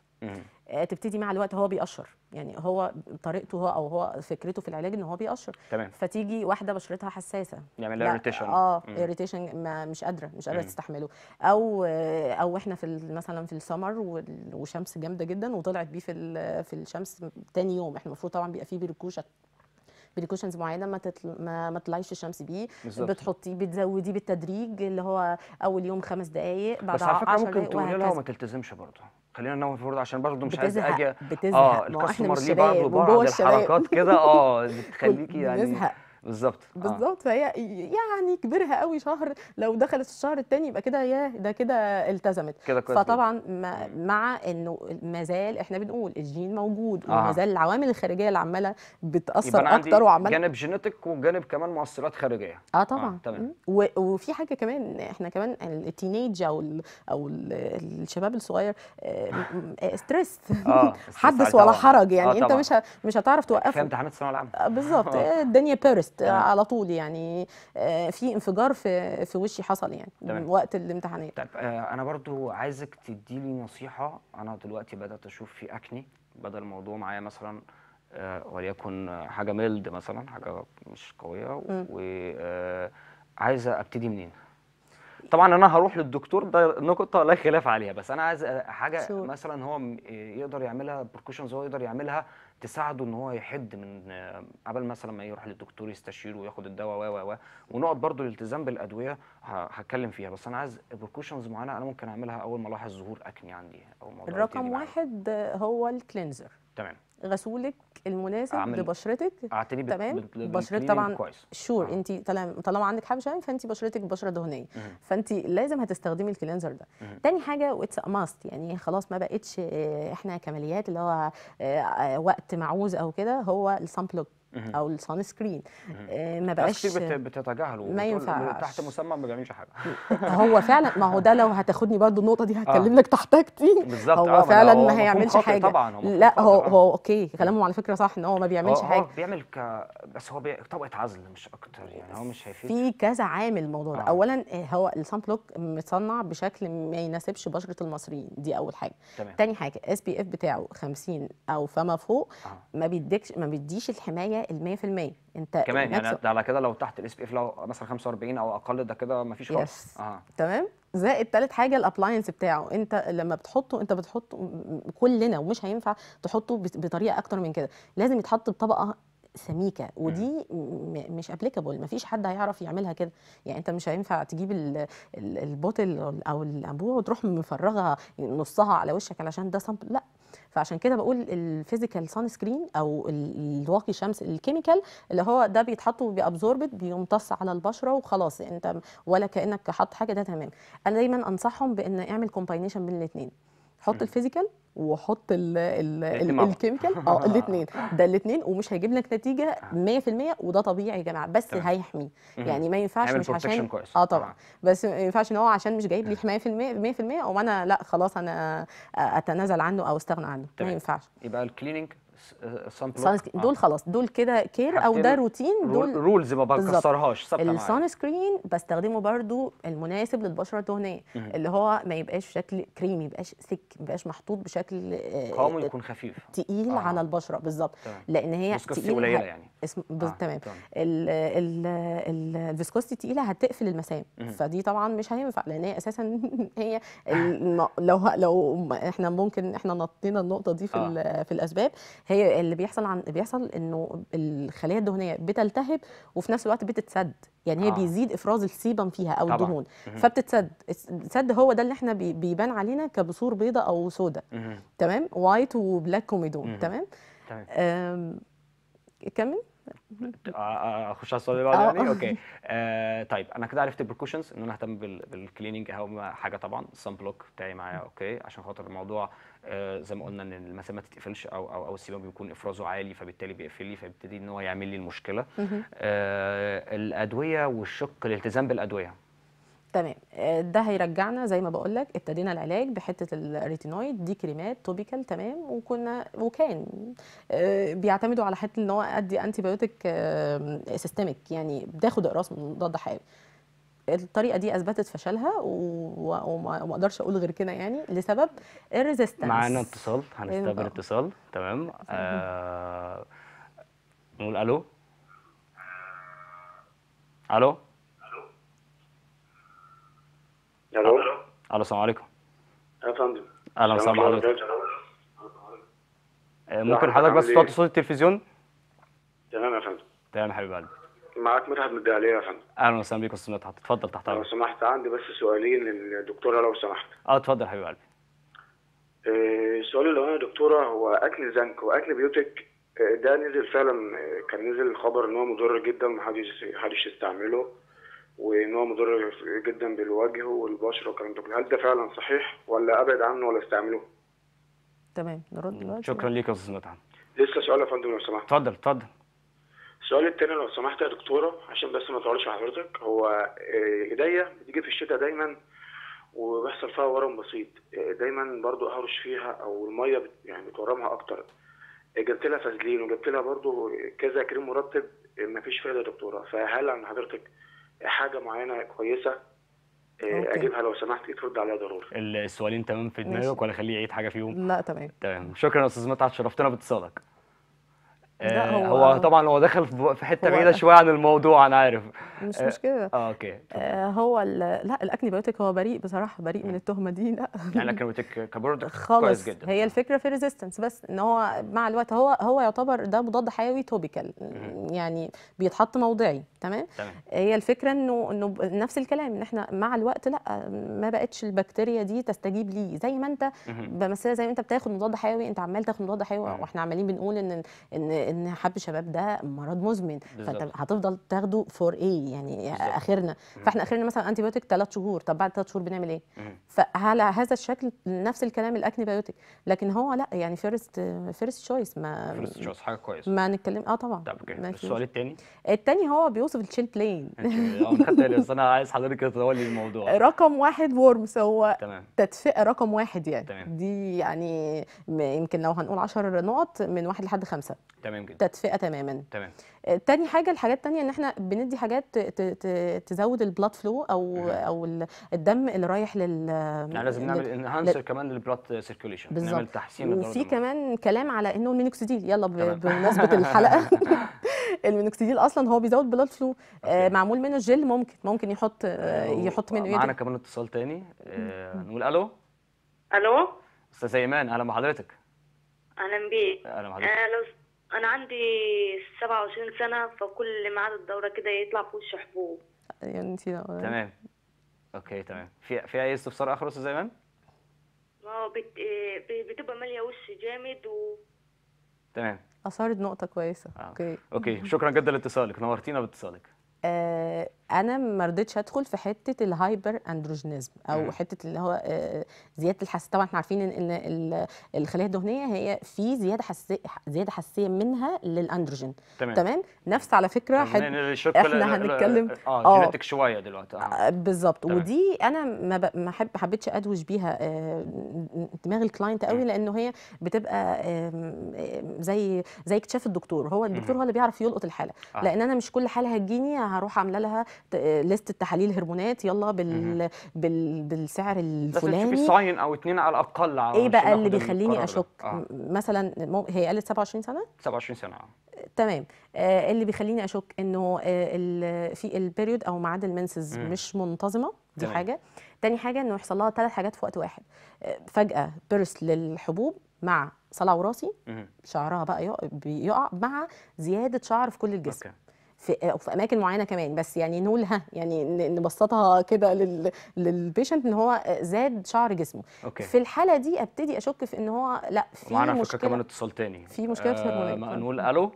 آه، تبتدي مع الوقت هو بيقشر يعني هو طريقته هو او هو فكرته في العلاج ان هو بيقشر تمام فتيجي واحده بشرتها حساسه يعمل لها اريتيشن اه اريتيشن مش قادره مش قادره تستحمله او او احنا في مثلا في السمر وشمس جامده جدا وطلعت بيه في في الشمس تاني يوم احنا المفروض طبعا بيبقى فيه بريكوشة بريكوشنز معينه ما تطل... ما, ما الشمس بيه بتحطيه بتزوديه بالتدريج اللي هو اول يوم خمس دقائق بعد 10 دقائق بس على فكره ممكن تقولي لها وما تلتزمش برضه خلينا ننور في عشان برضه مش عايز اجي اه الكاستمر ليه برضه بعض الحركات كده اه *laughs* بتخليكي يعني بتزهق بالظبط آه. بالظبط فهي يعني كبرها قوي شهر لو دخلت الشهر الثاني يبقى كده ياه ده كده التزمت كده كويس فطبعا مع انه ما زال احنا بنقول الجين موجود آه. وما زال العوامل الخارجيه اللي عماله بتاثر اكتر وعماله جانب جينيتك وجانب كمان مؤثرات خارجيه اه, آه، طبعا آه. تمام وفي حاجه كمان احنا كمان التينيج او الـ او الـ الشباب الصغير ستريس آه. آه، *laughs* حدث ولا حرج يعني آه انت مش مش هتعرف توقفه في امتحانات الثانويه العامه بالظبط الدنيا بيرست شفت آه، تمام. على طول يعني آه، في انفجار في في وشي حصل يعني تمام. وقت الامتحانات طيب آه، انا برضو عايزك تدي لي نصيحه انا دلوقتي بدات اشوف في اكني بدا الموضوع معايا مثلا وليكن حاجه ميلد مثلا حاجه مش قويه وعايزه ابتدي منين طبعا انا هروح للدكتور ده نقطه لا خلاف عليها بس انا عايز حاجه شور. مثلا هو يقدر يعملها بركوشنز هو يقدر يعملها تساعده ان هو يحد من قبل مثلا ما يروح للدكتور يستشيره وياخد الدواء و و و ونقط برضه الالتزام بالادويه هتكلم فيها بس انا عايز بريكوشنز معينه انا ممكن اعملها اول ما الاحظ ظهور اكني عندي او موضوع الرقم واحد هو الكلينزر تمام غسولك المناسب لبشرتك اعتني تمام بشرتك طبعا شور آه. انت طالما عندك حبشه يعني، فانت بشرتك بشره دهنيه فانت لازم هتستخدمي الكلينزر ده مم. تاني حاجه واتس ماست يعني خلاص ما بقتش آه، احنا كماليات اللي هو آه، وقت معوز او كده هو السامبلوك او الصن سكرين آه، ما بقاش كتير بتتجاهله ما ينفعش تحت مسمى ما بيعملش حاجه *laughs* هو فعلا ما هو ده لو هتاخدني برضو النقطه دي هتكلم آه. لك تحتها كتير بالظبط هو آه، فعلا ما هيعملش حاجه طبعا لا هو هو اوكي كلامهم على فكره صح ان هو ما بيعملش حاجه هو بيعمل ك... بس هو بي... طبقه عزل مش اكتر يعني هو مش هيفيد في كذا عامل الموضوع ده اولا هو الصن بلوك متصنع بشكل ما يناسبش بشره المصريين دي اول حاجه تمام. تاني حاجه اس بي اف بتاعه 50 او فما فوق ما بيديكش ما بيديش الحمايه ال 100% انت كمان يعني ده على كده لو تحت الاس بي اف لو مثلا 45 او اقل ده كده مفيش خالص yes. آه. تمام زائد تالت حاجه الابلاينس بتاعه انت لما بتحطه انت بتحطه كلنا ومش هينفع تحطه بطريقه اكتر من كده لازم يتحط بطبقه سميكه ودي مش ابليكابل مفيش حد هيعرف يعملها كده يعني انت مش هينفع تجيب البوتل او الانبوبه وتروح مفرغها نصها على وشك علشان ده سامبل لا فعشان كده بقول الفيزيكال سان سكرين او الواقي شمس الكيميكال اللي هو ده بيتحط وبيابزوربت بيمتص على البشره وخلاص يعني انت ولا كانك حط حاجه ده تمام انا دايما انصحهم بان اعمل كومباينيشن بين الاثنين حط الفيزيكال وحط الكيميكال *laughs* اه الاثنين ده الاثنين ومش هيجيب لك نتيجه 100% آه. وده طبيعي يا جماعه بس هيحميه يعني ما ينفعش مش عشان اه طبعا آه. بس ما ينفعش ان هو عشان مش جايب لي حمايه 100% 100% وانا لا خلاص انا اتنازل عنه او استغنى عنه ما ينفعش يبقى الكليننج الصن آه. بلوك دول خلاص دول كده كير او ده روتين دول رولز ما بكسرهاش ثابته سكرين بستخدمه برده المناسب للبشره الدهنيه اللي هو ما يبقاش شكل كريمي ما يبقاش سك ما يبقاش محطوط بشكل آه، قوامه يكون خفيف تقيل آه. على البشره بالظبط لان هي تقيله قليله يعني اسم آه. تمام الفيسكوستي تقيله هتقفل المسام فدي طبعا مش هينفع لان هي اساسا *laughs* هي لو لو احنا ممكن احنا نطينا النقطه دي في آه. في الاسباب هي هي اللي بيحصل عن بيحصل انه الخليه الدهنيه بتلتهب وفي نفس الوقت بتتسد يعني هي آه. بيزيد افراز السيبم فيها او طبعًا. الدهون فبتتسد السد هو ده اللي احنا بي بيبان علينا كبصور بيضة او سوداء تمام وايت وبلاك كوميدون تمام تمام كمل *laughs* آه، آه، آه، اخش على السؤال اللي بعده يعني اوكي آه طيب انا كده عرفت البركوشنز ان انا اهتم بالكليننج اهم حاجه طبعا السام بلوك بتاعي معايا اوكي عشان خاطر الموضوع آه زي ما قلنا ان المسام ما تتقفلش او او او السيبان بيكون افرازه عالي فبالتالي بيقفل لي فيبتدي ان هو يعمل لي المشكله آه الادويه والشق الالتزام بالادويه تمام آه، ده هيرجعنا زي ما بقول لك ابتدينا العلاج بحته الريتينويد دي كريمات توبيكال تمام وكنا وكان آه، بيعتمدوا على حته ان هو ادي انتي بايوتيك سيستميك يعني بتاخد اقراص مضاد حيوي الطريقه دي اثبتت فشلها وما اقدرش اقول غير كده يعني لسبب الريزيستنس معانا اتصال هنستقبل اتصال تمام آه... نقول الو الو الو السلام عليكم يا فندم اهلا وسهلا بحضرتك آه، ممكن حضرتك بس توطي صوت التلفزيون تمام يا فندم تمام يا حبيب قلبي معاك مرحب من الدقهليه يا فندم اهلا وسهلا بيك استاذ مدحت اتفضل تحت لو سمحت عندي بس سؤالين للدكتوره لو سمحت اه اتفضل يا حبيب قلبي آه، السؤال هو يا دكتوره هو اكل زنك واكل بيوتك آه، ده نزل فعلا كان نزل الخبر ان هو مضر جدا ومحدش محدش يستعمله وان هو مضر جدا بالوجه والبشره والكلام ده كله هل ده فعلا صحيح ولا ابعد عنه ولا استعمله؟ تمام نرد دلوقتي شكرا ليك يا استاذ مدحت لسه سؤال يا فندم لو سمحت اتفضل اتفضل السؤال الثاني لو سمحت يا دكتوره عشان بس ما اطولش على حضرتك هو آه، ايديا بتيجي في الشتاء دايما وبيحصل فيها ورم بسيط آه، دايما برضو اهرش فيها او الميه بت يعني بتورمها اكتر آه، جبت لها فازلين وجبت لها برضو كذا كريم مرطب ما فيش فايده يا دكتوره فهل عن حضرتك حاجه معينه كويسه آه، أوكي. اجيبها لو سمحت ترد عليها ضروري السؤالين تمام في دماغك ولا خليه يعيد حاجه فيهم لا تمام تمام شكرا يا استاذ متعه شرفتنا باتصالك آه، هو, هو طبعا هو دخل في حته بعيده *laughs* شويه عن الموضوع انا عارف مش آه، مشكله اه اوكي آه، هو لا الاكل بايوتيك هو بريء بصراحه بريء من التهمه دي لا يعني الاكل بايوتيك كبرودكت *laughs* كويس جدا هي الفكره في ريزيستنس بس ان هو مع الوقت هو هو يعتبر ده مضاد حيوي توبيكال يعني بيتحط موضعي تمام تمام هي الفكره انه انه نفس الكلام ان احنا مع الوقت لا ما بقتش البكتيريا دي تستجيب ليه زي ما انت بمثلها زي ما انت بتاخد مضاد حيوي انت عمال تاخد مضاد حيوي واحنا عمالين بنقول ان ان ان حب شباب ده مرض مزمن فانت هتفضل تاخده فور ايه يعني بالزبط. اخرنا فاحنا اخرنا مثلا انتي بايوتيك ثلاث شهور طب بعد ثلاث شهور بنعمل ايه فعلى هذا الشكل نفس الكلام الاكني بايوتيك لكن هو لا يعني فيرست فيرست تشويس ما فيرست شويس حاجه كويسه ما نتكلم اه طبعا طب السؤال الثاني الثاني هو بيوصف التشيل آه، بلين بس انا عايز حضرتك تتولي الموضوع *laughs* رقم واحد وورمز هو تدفئه رقم واحد يعني تمام. دي يعني يمكن لو هنقول 10 نقط من واحد لحد خمسه تمام تمام جدا تدفئه تماما تمام آه، تاني حاجه الحاجات التانية ان احنا بندي حاجات تزود البلاد فلو او مم. او الدم اللي رايح لل يعني لازم نعمل انهانسر كمان للبلاد سيركيوليشن نعمل تحسين وفي كمان كلام على انه المينوكسيديل يلا بمناسبه *laughs* الحلقه *laughs* المينوكسيديل اصلا هو بيزود بلاد فلو آه معمول منه جل ممكن ممكن يحط آه،, آه يحط منه ايه معانا كمان اتصال تاني آه نقول الو الو استاذه ايمان اهلا بحضرتك اهلا بيك اهلا بحضرتك آه، انا عندي 27 سنه فكل ميعاد الدوره كده يطلع في وشي حبوب يعني انت يعني تمام اوكي تمام في في اي استفسار اخر استاذ ايمن؟ ما بت... بتبقى ماليه وش جامد و تمام اثارت نقطه كويسه آه. اوكي اوكي شكرا جدا لاتصالك نورتينا باتصالك آه انا ما رضيتش ادخل في حته الهايبر اندروجينيزم او م. حته اللي هو آه، آه، زياده الحساسيه طبعا احنا عارفين ان الخليه الدهنيه هي في زياده حساسيه زياده حساسيه منها للاندروجين تمام, تمام؟ نفس على فكره يعني حد احنا هنتكلم اه جينيتك آه، شويه دلوقتي آه. بالظبط ودي انا ما ما حب... حبيتش ادوش بيها دماغ الكلاينت قوي لانه هي بتبقى زي زي اكتشاف الدكتور هو الدكتور هو اللي بيعرف يلقط الحاله لان انا مش كل حاله هتجيني هروح عامله لها ليست التحاليل هرمونات يلا بال... بال... بالسعر الفلاني بس ساين او اثنين على الاقل ايه بقى اللي بيخليني اشك آه. مثلا هي قالت 27 سنه 27 سنه آه. تمام آه اللي بيخليني اشك انه آه في البيريود او ميعاد المنسز مش منتظمه دي تمام. حاجه تاني حاجه انه يحصل لها ثلاث حاجات في وقت واحد آه فجاه بيرس للحبوب مع صلع وراثي شعرها بقى يقع مع زياده شعر في كل الجسم أوكي. في آه، في اماكن معينه كمان بس يعني نقولها يعني نبسطها كده لل للبيشنت ان هو زاد شعر جسمه أوكي. في الحاله دي ابتدي اشك في ان هو لا في معنا مشكله كمان اتصال تاني في مشكله في آه، الهرمونات طيب. نقول الو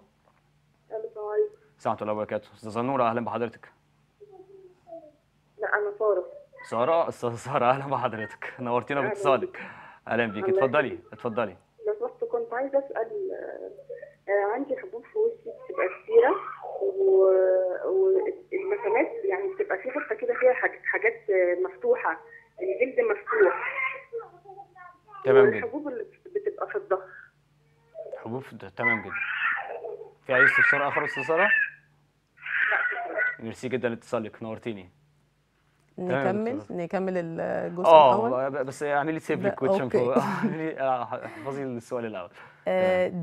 السلام عليكم ساعة الله وبركاته استاذه نوره اهلا بحضرتك لا انا ساره ساره استاذه ساره اهلا بحضرتك نورتينا باتصالك اهلا بيك اتفضلي اتفضلي لو سمحت كنت عايزه اسال آه، عندي حبوب في وشي بتبقى كتيره والمسامات يعني بتبقى في غرفه كده فيها حاجات مفتوحه الجلد مفتوح تمام جدا الحبوب اللي بتبقى في الضهر حبوب في الضهر تمام جدا في اي استفسار اخر استاذ ساره؟ لا شكرا ميرسي جدا اتصالك نورتيني نكمل نكمل الجزء آه، آه، يعني *laughs* يعني، آه، الاول اه بس اعملي لي سيف للكوتشن احفظي السؤال الاول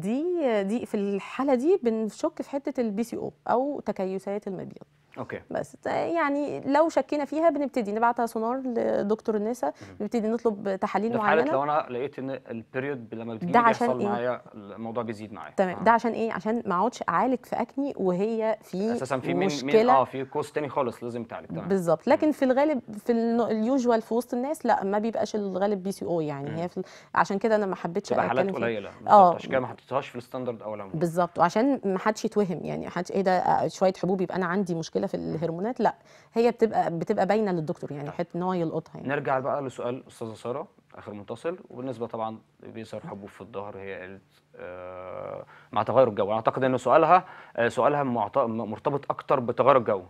دي دي في الحاله دي بنشك في حته البي سي او او تكيسات المبيض اوكي بس يعني لو شكينا فيها بنبتدي نبعتها سونار لدكتور النساء نبتدي نطلب تحاليل معينه في حاله لو انا لقيت ان البيريود لما بتيجي ده عشان إيه؟ معايا الموضوع بيزيد معايا تمام آه. ده عشان ايه عشان ما اقعدش اعالج في اكني وهي في اساسا في من, مشكلة من اه في كوست تاني خالص لازم تعالج تمام بالظبط لكن في الغالب في اليوجوال في وسط الناس لا ما بيبقاش الغالب بي سي او يعني هي في عشان كده انا ما حبيتش تبقى حالات قليله اه عشان كده ما حطيتهاش في الستاندرد اول بالظبط وعشان ما حدش يتوهم يعني حدش ايه ده آه، شويه حبوب يبقى انا عندي مشكله مشكله في الهرمونات لا هي بتبقى بتبقى باينه للدكتور يعني طيب. حته ان هو يلقطها يعني نرجع بقى لسؤال استاذه ساره اخر متصل وبالنسبه طبعا بيسر حبوب في الظهر هي قلت آه مع تغير الجو انا اعتقد ان سؤالها آه سؤالها مرتبط اكتر بتغير الجو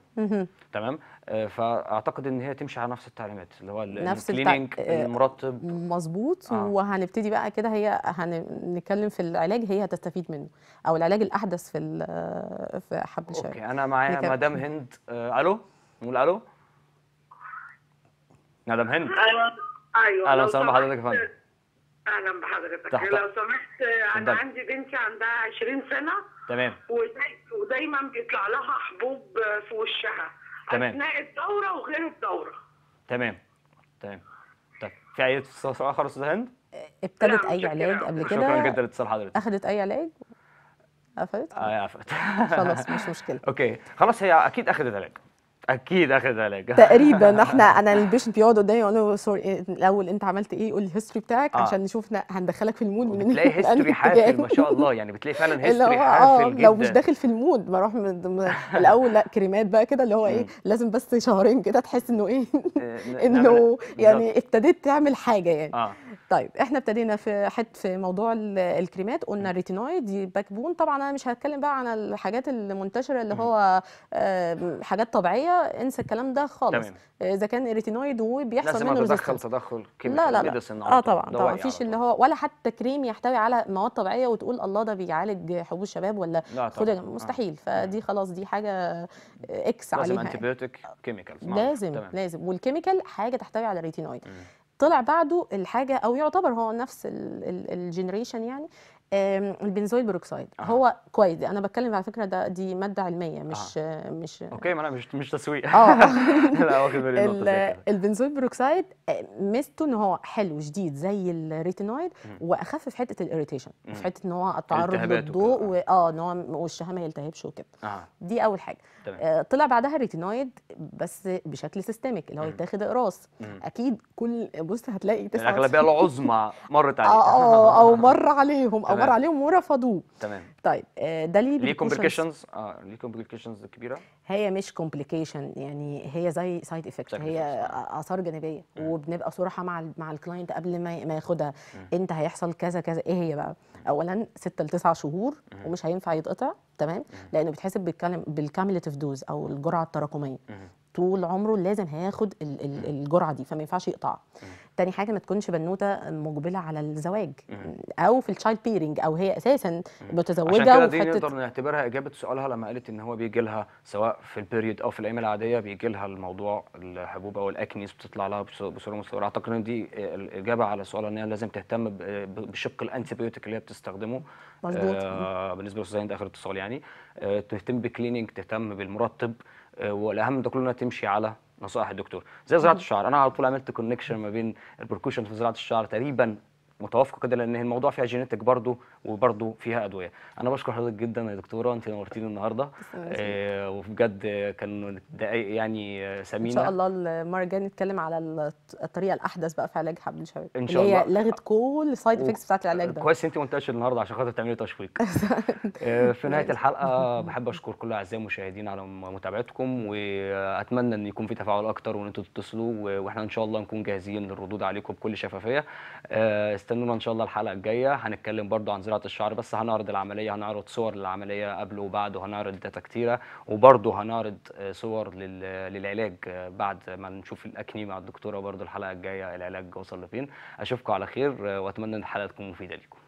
تمام آه فاعتقد ان هي تمشي على نفس التعليمات اللي هو نفس الكليننج التع... آه، المرطب مظبوط آه. وهنبتدي بقى كده هي هنتكلم في العلاج هي هتستفيد منه او العلاج الاحدث في في حب الشاي اوكي انا معايا نكب... مدام هند آه الو نقول الو مدام هند أيوة. ايوه اهلا وسهلا بحضرتك يا فندم اهلا بحضرتك تحت... لو سمحت انا عندي بنتي عندها 20 سنه تمام وداي... ودايما بيطلع لها حبوب في وشها تمام اثناء الدوره وغير الدوره تمام تمام طب في اي سؤال اخر استاذه هند؟ ابتدت اي علاج قبل كده شكرا جدا لاتصال حضرتك اخذت اي علاج؟ قفلت؟ اه قفلت آه، خلاص مش مشكله *laughs* اوكي خلاص هي اكيد اخذت علاج اكيد اخذ عليك *laughs* تقريبا احنا انا البيشنت بيقعد قدامي يقول له سوري إيه، الاول انت عملت ايه قول لي الهيستوري بتاعك آه. عشان نشوف هندخلك في المود من بتلاقي هيستوري *laughs* حافل ما شاء الله يعني بتلاقي فعلا هيستوري *laughs* آه، حافل آه جدا لو مش داخل في المود بروح من الاول لا كريمات بقى كده اللي هو ايه لازم بس شهرين كده تحس انه ايه آه، انه إيه؟ يعني ابتديت تعمل حاجه يعني آه. طيب احنا ابتدينا في حته في موضوع الكريمات قلنا الريتينويد باك بون طبعا انا مش هتكلم بقى عن الحاجات المنتشره اللي هو آه، حاجات طبيعيه انسى الكلام ده خالص تمام. اذا كان ريتينويد وبيحصل منه تدخل تدخل لا لا لا اه طبعا طبعا مفيش اللي هو ولا حتى كريم يحتوي على مواد طبيعيه وتقول الله ده بيعالج حبوب الشباب ولا خد آه. مستحيل فدي خلاص دي حاجه اكس عليها يعني. لازم انتبيوتيك كيميكال لازم لازم والكيميكال حاجه تحتوي على ريتينويد طلع بعده الحاجه او يعتبر هو نفس الجنريشن يعني البنزويل بروكسيد آه. هو كويس انا بتكلم على فكره ده دي ماده علميه مش آه. مش اوكي ما انا مش مش تسويق اه *laughs* لا واخد بالي البنزويل بروكسيد آه، ميزته ان هو حلو شديد زي الريتينويد واخف في حته الاريتيشن في حته ان هو التعرض للضوء اه ان هو وشها ما يلتهبش وكده آه. دي اول حاجه آه طلع بعدها الريتينويد بس بشكل سيستميك اللي هو يتاخد اقراص اكيد كل بص هتلاقي الاغلبيه يعني العظمى مرت عليه *laughs* اه, آه،, آه، *laughs* او مر عليهم او اتدور عليهم ورفضوه تمام طيب ده آه، ليه ليه كومبليكيشنز اه ليه كومبليكيشنز كبيره هي مش كومبليكيشن يعني هي زي سايد افكت هي آه. اثار جانبيه مم. وبنبقى صراحه مع مع الكلاينت قبل ما ما ياخدها مم. انت هيحصل كذا كذا ايه هي بقى اولا 6 ل 9 شهور مم. ومش هينفع يتقطع تمام لانه بيتحسب بالكاملتيف دوز او الجرعه التراكميه طول عمره لازم هياخد الجرعه دي فما ينفعش يقطعها تاني حاجه ما تكونش بنوته مقبله على الزواج او في التشايلد بيرنج او هي اساسا متزوجه عشان كده دي نقدر نعتبرها اجابه سؤالها لما قالت ان هو بيجي لها سواء في البيريود او في الايام العاديه بيجي لها الموضوع الحبوب او الاكنيس بتطلع لها بصوره مستمره اعتقد ان دي الاجابه على سؤالها ان هي لازم تهتم بشق الانتيبيوتيك اللي هي بتستخدمه مظبوط آه بالنسبه للاستاذ ده اخر اتصال يعني آه تهتم بكليننج تهتم بالمرطب آه، والاهم ده كلنا تمشي على نصائح الدكتور زي زراعه الشعر انا على طول عملت كونكشن ما بين البركوشن في زراعه الشعر تقريبا متوافقه كده لان الموضوع فيها جينيتك برضو وبرده فيها ادويه انا بشكر حضرتك جدا يا دكتوره انت نورتيني النهارده آه وبجد كان دقائق يعني ثمينه آه، ان شاء الله المره الجايه نتكلم على الطريقه الاحدث بقى في علاج حبل الشوية ان شاء الله هي لغت كل السايد افكتس بتاعت العلاج ده كويس انت ما النهارده عشان خاطر تعملي تشويق *laughs* آه، في نهايه الحلقه *laughs* بحب اشكر كل اعزائي المشاهدين على متابعتكم واتمنى ان يكون في تفاعل اكتر وان انتم تتصلوا واحنا ان شاء الله نكون جاهزين للردود عليكم بكل شفافيه آه، استنونا ان شاء الله الحلقه الجايه هنتكلم برده عن زراعه حشرات الشعر بس هنعرض العمليه هنعرض صور للعمليه قبل وبعد وهنعرض داتا كتيره وبرضه هنعرض آه، صور للعلاج آه، بعد ما نشوف الاكني مع الدكتوره برضه الحلقه الجايه العلاج وصل لفين اشوفكم على خير آه، واتمنى ان الحلقه تكون مفيده لكم